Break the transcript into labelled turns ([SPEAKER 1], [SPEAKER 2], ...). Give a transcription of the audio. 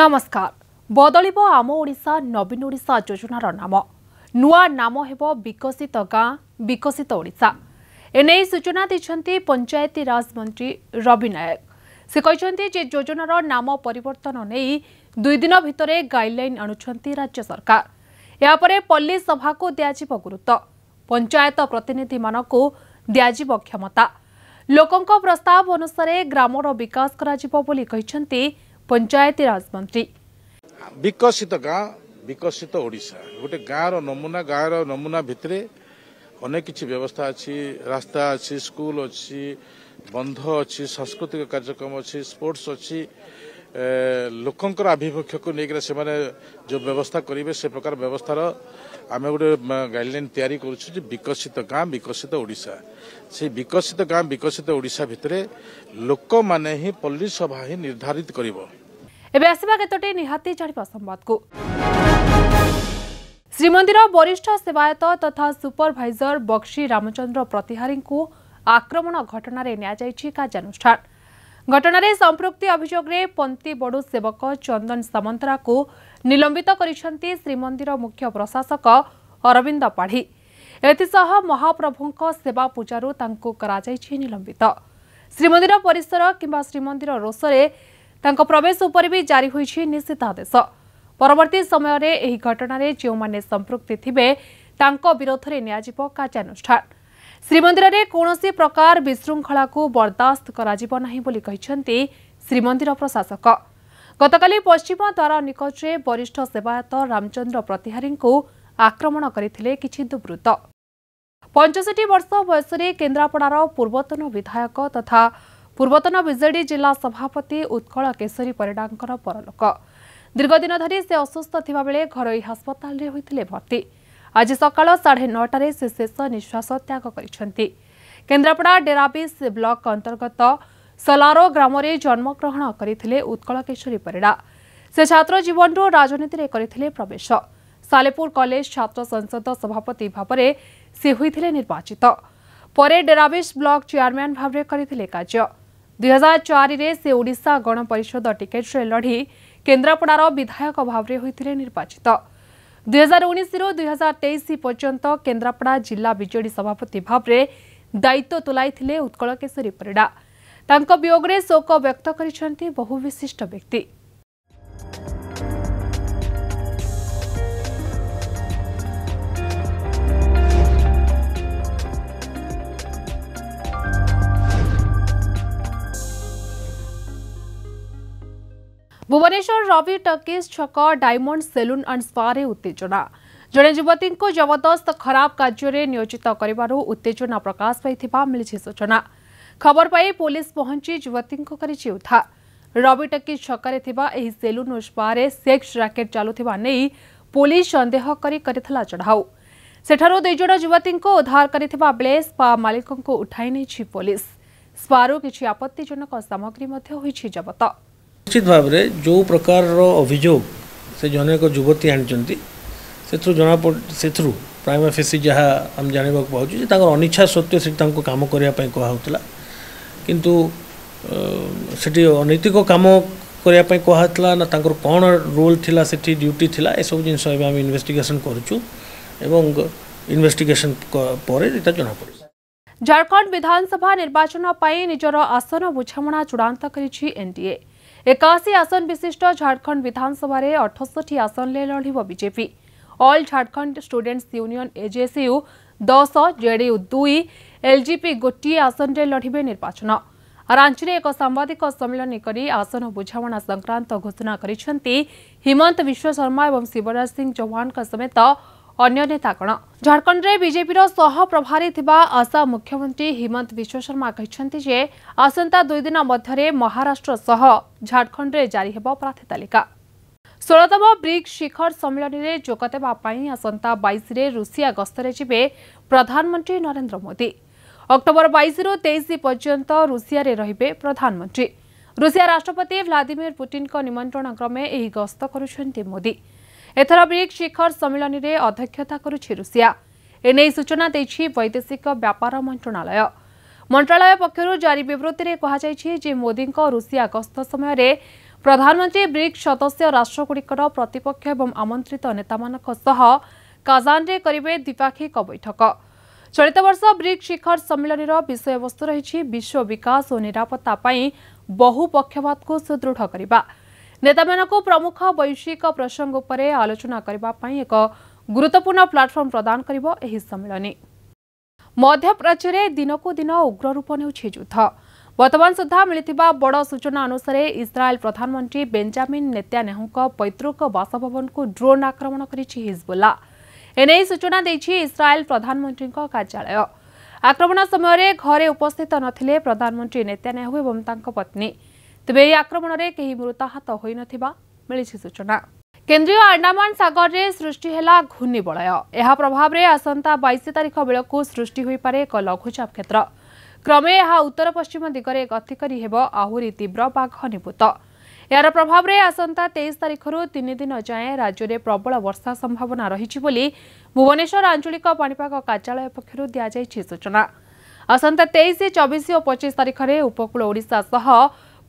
[SPEAKER 1] ନମସ୍କାର ବଦଳିବ ଆମ ଓଡ଼ିଶା ନବୀନ ଓଡ଼ିଶା ଯୋଜନାର ନାମ ନୂଆ ନାମ ହେବ ବିକଶିତ ଗାଁ ବିକଶିତ ଓଡ଼ିଶା ଏନେଇ ସୂଚନା ଦେଇଛନ୍ତି ପଞ୍ଚାୟତିରାଜ ମନ୍ତ୍ରୀ ରବି ନାୟକ ସେ କହିଛନ୍ତି ଯେ ଯୋଜନାର ନାମ ପରିବର୍ତ୍ତନ ନେଇ ଦୁଇଦିନ ଭିତରେ ଗାଇଡ୍ଲାଇନ୍ ଆଣୁଛନ୍ତି ରାଜ୍ୟ ସରକାର ଏହାପରେ ପଲ୍ଲୀ ସଭାକୁ ଦିଆଯିବ ଗୁରୁତ୍ୱ ପଞ୍ଚାୟତ ପ୍ରତିନିଧିମାନଙ୍କୁ ଦିଆଯିବ କ୍ଷମତା ଲୋକଙ୍କ ପ୍ରସ୍ତାବ ଅନୁସାରେ ଗ୍ରାମର ବିକାଶ କରାଯିବ ବୋଲି କହିଛନ୍ତି ପଞ୍ଚାୟତିରାଜ ମନ୍ତ୍ରୀ ବିକଶିତ ଗାଁ ବିକଶିତ ଓଡ଼ିଶା ଗୋଟେ ଗାଁର ନମୁନା ଗାଁର ନମୁନା ଭିତରେ ଅନେକ କିଛି ବ୍ୟବସ୍ଥା ଅଛି ରାସ୍ତା ଅଛି ସ୍କୁଲ ଅଛି ବନ୍ଧ ଅଛି ସାଂସ୍କୃତିକ କାର୍ଯ୍ୟକ୍ରମ ଅଛି ସ୍ପୋର୍ଟସ୍ ଅଛି ଲୋକଙ୍କର ଆଭିମୁଖ୍ୟକୁ ନେଇକିନା ସେମାନେ ଯେଉଁ ବ୍ୟବସ୍ଥା କରିବେ ସେ ପ୍ରକାର ବ୍ୟବସ୍ଥାର ଆମେ ଗୋଟେ ଗାଇଡ଼୍ଲାଇନ୍ ତିଆରି କରୁଛୁ ଯେ ବିକଶିତ ଗାଁ ବିକଶିତ ଓଡ଼ିଶା ସେଇ ବିକଶିତ ଗାଁ ବିକଶିତ ଓଡ଼ିଶା ଭିତରେ ଲୋକମାନେ ହିଁ ପଲ୍ଲୀସଭା ହିଁ ନିର୍ଦ୍ଧାରିତ କରିବ ଏବେ ଆସିବା କେତୋଟି ନିହାତି ଜାଣିବା ସମ୍ବାଦକୁ ଶ୍ରୀମନ୍ଦିର ବରିଷ୍ଠ ସେବାୟତ ତଥା ସୁପରଭାଇଜର ବକ୍ସି ରାମଚନ୍ଦ୍ର ପ୍ରତିହାରୀଙ୍କୁ ଆକ୍ରମଣ ଘଟଣାରେ ନିଆଯାଇଛି କାର୍ଯ୍ୟାନୁଷ୍ଠାନ ଘଟଣାରେ ସମ୍ପୃକ୍ତି ଅଭିଯୋଗରେ ପନ୍ତି ବଡ଼ୁ ସେବକ ଚନ୍ଦନ ସାମନ୍ତରାକୁ ନିଲମ୍ବିତ କରିଛନ୍ତି ଶ୍ରୀମନ୍ଦିର ମୁଖ୍ୟ ପ୍ରଶାସକ ଅରବିନ୍ଦ ପାଢ଼ୀ ଏଥିସହ ମହାପ୍ରଭୁଙ୍କ ସେବା ପୂଜାରୁ ତାଙ୍କୁ କରାଯାଇଛି ନିଲମ୍ବିତ ଶ୍ରୀମନ୍ଦିର ପରିସର କିମ୍ବା ଶ୍ରୀମନ୍ଦିର ରୋଷରେ ତାଙ୍କ ପ୍ରବେଶ ଉପରେ ବି ଜାରି ହୋଇଛି ନିଷେଧାଦେଶ ପରବର୍ତ୍ତୀ ସମୟରେ ଏହି ଘଟଣାରେ ଯେଉଁମାନେ ସମ୍ପୃକ୍ତି ଥିବେ ତାଙ୍କ ବିରୋଧରେ ନିଆଯିବ କାର୍ଯ୍ୟାନୁଷ୍ଠାନ ଶ୍ରୀମନ୍ଦିରରେ କୌଣସି ପ୍ରକାର ବିଶୃଙ୍ଖଳାକୁ ବରଦାସ୍ତ କରାଯିବ ନାହିଁ ବୋଲି କହିଛନ୍ତି ଶ୍ରୀମନ୍ଦିର ପ୍ରଶାସକ ଗତକାଲି ପଶ୍ଚିମ ଦ୍ୱାର ନିକଟରେ ବରିଷ୍ଠ ସେବାୟତ ରାମଚନ୍ଦ୍ର ପ୍ରତିହାରୀଙ୍କୁ ଆକ୍ରମଣ କରିଥିଲେ କିଛି ଦୁର୍ବୃତ୍ତ ପଞ୍ଚଷଠି ବର୍ଷ ବୟସରେ କେନ୍ଦ୍ରାପଡ଼ାର ପୂର୍ବତନ ବିଧାୟକ ତଥା ପୂର୍ବତନ ବିଜେଡି ଜିଲ୍ଲା ସଭାପତି ଉତ୍କଳ କେଶରୀ ପରିଡ଼ାଙ୍କର ପରଲୋକ ଦୀର୍ଘଦିନ ଧରି ସେ ଅସୁସ୍ଥ ଥିବାବେଳେ ଘରୋଇ ହାସ୍ପତାଲରେ ହୋଇଥିଲେ ଭର୍ତ୍ତି ଆଜି ସକାଳ ସାଢ଼େ ନଅଟାରେ ସେ ଶେଷ ନିଶ୍ୱାସ ତ୍ୟାଗ କରିଛନ୍ତି କେନ୍ଦ୍ରାପଡ଼ା ଡେରାବିସ୍ ବ୍ଲକ ଅନ୍ତର୍ଗତ ସଲାରୋ ଗ୍ରାମରେ ଜନ୍ମଗ୍ରହଣ କରିଥିଲେ ଉତ୍କଳ କେଶରୀ ପରିଡ଼ା ସେ ଛାତ୍ର ଜୀବନରୁ ରାଜନୀତିରେ କରିଥିଲେ ପ୍ରବେଶ ସାଲେପୁର କଲେଜ ଛାତ୍ର ସଂସଦ ସଭାପତି ଭାବରେ ସେ ହୋଇଥିଲେ ନିର୍ବାଚିତ ପରେ ଡେରାବିସ୍ ବ୍ଲକ ଚେୟାରମ୍ୟାନ୍ ଭାବରେ କରିଥିଲେ କାର୍ଯ୍ୟ ଦୁଇ ହଜାର ଚାରିରେ ସେ ଓଡ଼ିଶା ଗଣପରିଷଦ ଟିକେଟ୍ରେ ଲଢ଼ି କେନ୍ଦ୍ରାପଡ଼ାର ବିଧାୟକ ଭାବରେ ହୋଇଥିଲେ ନିର୍ବାଚିତ ଦୁଇହଜାର ଉଣେଇଶରୁ ଦୁଇହଜାର ତେଇଶ ପର୍ଯ୍ୟନ୍ତ କେନ୍ଦ୍ରାପଡ଼ା ଜିଲ୍ଲା ବିଜେଡି ସଭାପତି ଭାବରେ ଦାୟିତ୍ୱ ତୁଲାଇଥିଲେ ଉତ୍କଳ କେଶରୀ ପରିଡ଼ା ତାଙ୍କ ବିୟୋଗରେ ଶୋକ ବ୍ୟକ୍ତ କରିଛନ୍ତି ବହୁ ବିଶିଷ୍ଟ ବ୍ୟକ୍ତି भुवनेश्वर रवि टकेज छक डायमंड सेलून एंड स्पारे उत्तेजना जड़े युवती जबरदस्त खराब कार्य नियोजित कर करतेजना प्रकाश पाई मिली सूचना खबर पाई पुलिस पहुंची युवती उद्धार रवि टकेज छक सेलून और स्पारे सेक्स राकेट चलुवा नहीं पुलिस सन्देह चढ़ाऊ सेठू दुईज युवती उद्धार कर स्पा मालिकों उठाई नहीं पुलिस स्पारू किसी आपत्तिजनक सामग्री जबत ନିଶ୍ଚିତ ଭାବରେ ଯେଉଁ ପ୍ରକାରର ଅଭିଯୋଗ ସେ ଜଣେ ଏକ ଯୁବତୀ ଆଣିଛନ୍ତି ସେଥିରୁ ଜଣା ସେଥିରୁ ପ୍ରାଇମ ଫେସି ଯାହା ଆମେ ଜାଣିବାକୁ ପାଉଛୁ ଯେ ତାଙ୍କର ଅନିଚ୍ଛା ସତ୍ତ୍ୱେ ସେଠି ତାଙ୍କୁ କାମ କରିବା ପାଇଁ କୁହାହେଉଥିଲା କିନ୍ତୁ ସେଠି ଅନୈତିକ କାମ କରିବା ପାଇଁ କୁହାହେଉଥିଲା ନା ତାଙ୍କର କ'ଣ ରୋଲ୍ ଥିଲା ସେଠି ଡ୍ୟୁଟି ଥିଲା ଏସବୁ ଜିନିଷ ଏବେ ଆମେ ଇନଭେଷ୍ଟିଗେସନ୍ କରୁଛୁ ଏବଂ ଇନଭେଷ୍ଟିଗେସନ୍ ପରେ ଏଇଟା ଜଣାପଡ଼ିବ ଝାଡ଼ଖଣ୍ଡ ବିଧାନସଭା ନିର୍ବାଚନ ପାଇଁ ନିଜର ଆସନ ବୁଝାମଣା ଚୂଡ଼ାନ୍ତ କରିଛି ଏନ୍ଡିଏ ଏକାଅଶୀ ଆସନ ବିଶିଷ୍ଟ ଝାଡ଼ଖଣ୍ଡ ବିଧାନସଭାରେ ଅଠଷଠି ଆସନରେ ଲଢ଼ିବ BJP all Jharkhand students union AJSU ଦଶ ଜେଡିୟୁ ଦୁଇ ଏଲ୍ଜିପି ଗୋଟିଏ ଆସନରେ ଲଢ଼ିବେ ନିର୍ବାଚନ ରାଞ୍ଚିରେ ଏକ ସାମ୍ବାଦିକ ସମ୍ମିଳନୀ କରି ଆସନ ବୁଝାମଣା ସଂକ୍ରାନ୍ତ ଘୋଷଣା କରିଛନ୍ତି ହିମନ୍ତ ବିଶ୍ୱଶର୍ମା ଏବଂ ଶିବରାଜ ସିଂ ଚୌହାନଙ୍କ ସମେତ ଅନ୍ୟ ନେତା କ'ଣ ଝାଡ଼ଖଣ୍ଡରେ ବିଜେପିର ସହ ପ୍ରଭାରୀ ଥିବା ଆସାମ ମୁଖ୍ୟମନ୍ତ୍ରୀ ହିମନ୍ତ ବିଶ୍ୱଶର୍ମା କହିଛନ୍ତି ଯେ ଆସନ୍ତା ଦୁଇ ଦିନ ମଧ୍ୟରେ ମହାରାଷ୍ଟ୍ର ସହ ଝାଡ଼ଖଣ୍ଡରେ ଜାରି ହେବ ପ୍ରାର୍ଥୀ ତାଲିକା ଷୋହଳତମ ବ୍ରିକ୍ସ ଶିଖର ସମ୍ମିଳନୀରେ ଯୋଗଦେବା ପାଇଁ ଆସନ୍ତା ବାଇଶରେ ରୁଷିଆ ଗସ୍ତରେ ଯିବେ ପ୍ରଧାନମନ୍ତ୍ରୀ ନରେନ୍ଦ୍ର ମୋଦି ଅକ୍ଟୋବର ବାଇଶରୁ ତେଇଶ ପର୍ଯ୍ୟନ୍ତ ରୁଷିଆରେ ରହିବେ ପ୍ରଧାନମନ୍ତ୍ରୀ ରୁଷିଆ ରାଷ୍ଟ୍ରପତି ଭ୍ଲାଦିମିର୍ ପୁଟିନ୍ଙ୍କ ନିମନ୍ତ୍ରଣ କ୍ରମେ ଏହି ଗସ୍ତ କରୁଛନ୍ତି ମୋଦି थर ब्रिक्स शिखर सम्मेलन अध्यक्षता सम्मिलर एने सूचना वैदेशिक व्यापार मन्त्रालय मन्त्रालय पक्ष जारि बतिले कहाँ जे मोदी रुषिया गस्त समयमा प्रधानमंत्री ब्रिक्स सदस्य राष्ट्रगुडिकर प्रतिपक्ष ए आमन्त्रित न नेताजाने गरे द्विपाखिक बैठक चलितबर्ष ब्रिक्स शिखर सम्मिली र विषयवस्तु रहेछ बहुपक्षवाद को सुदृढ गरेको ନେତାମାନଙ୍କୁ ପ୍ରମୁଖ ବୈଶ୍ୱିକ ପ୍ରସଙ୍ଗ ଉପରେ ଆଲୋଚନା କରିବା ପାଇଁ ଏକ ଗୁରୁତ୍ୱପୂର୍ଣ୍ଣ ପ୍ଲାଟଫର୍ମ ପ୍ରଦାନ କରିବ ଏହି ସମ୍ମିଳନୀ ମଧ୍ୟପ୍ରାଚ୍ୟରେ ଦିନକୁ ଦିନ ଉଗ୍ର ରୂପ ନେଉଛି ଯୁଦ୍ଧ ବର୍ତ୍ତମାନ ସୁଦ୍ଧା ମିଳିଥିବା ବଡ଼ ସୂଚନା ଅନୁସାରେ ଇସ୍ରାଏଲ ପ୍ରଧାନମନ୍ତ୍ରୀ ବେଞ୍ଜାମିନ୍ ନେତ୍ୟାନେହୁଙ୍କ ପୈତୃକ ବାସଭବନକୁ ଡ୍ରୋନ୍ ଆକ୍ରମଣ କରିଛି ହିଜବୁଲ୍ଲା ଏନେଇ ସୂଚନା ଦେଇଛି ଇସ୍ରାଏଲ ପ୍ରଧାନମନ୍ତ୍ରୀଙ୍କ କାର୍ଯ୍ୟାଳୟ ଆକ୍ରମଣ ସମୟରେ ଘରେ ଉପସ୍ଥିତ ନଥିଲେ ପ୍ରଧାନମନ୍ତ୍ରୀ ନେତ୍ୟାନେହୁ ଏବଂ ତାଙ୍କ ପତ୍ନୀ ତେବେ ଏହି ଆକ୍ରମଣରେ କେହି ମୃତାହତ ହୋଇନଥିବା ମିଳିଛି ସୂଚନା କେନ୍ଦ୍ରୀୟ ଆଣ୍ଡାମାନ ସାଗରରେ ସୃଷ୍ଟି ହେଲା ଘୂର୍ଣ୍ଣିବଳୟ ଏହା ପ୍ରଭାବରେ ଆସନ୍ତା ବାଇଶ ତାରିଖ ବେଳକୁ ସୃଷ୍ଟି ହୋଇପାରେ ଏକ ଲଘୁଚାପ କ୍ଷେତ୍ର କ୍ରମେ ଏହା ଉତ୍ତର ପଶ୍ଚିମ ଦିଗରେ ଗତି କରି ହେବ ଆହୁରି ତୀବ୍ର ବା ଘନୀଭୂତ ଏହାର ପ୍ରଭାବରେ ଆସନ୍ତା ତେଇଶ ତାରିଖରୁ ତିନି ଦିନ ଯାଏଁ ରାଜ୍ୟରେ ପ୍ରବଳ ବର୍ଷା ସମ୍ଭାବନା ରହିଛି ବୋଲି ଭୁବନେଶ୍ୱର ଆଞ୍ଚଳିକ ପାଣିପାଗ କାର୍ଯ୍ୟାଳୟ ପକ୍ଷରୁ ଦିଆଯାଇଛି ସୂଚନା ଆସନ୍ତା ତେଇଶ ଚବିଶ ଓ ପଚିଶ ତାରିଖରେ ଉପକୂଳ ଓଡ଼ିଶା ସହ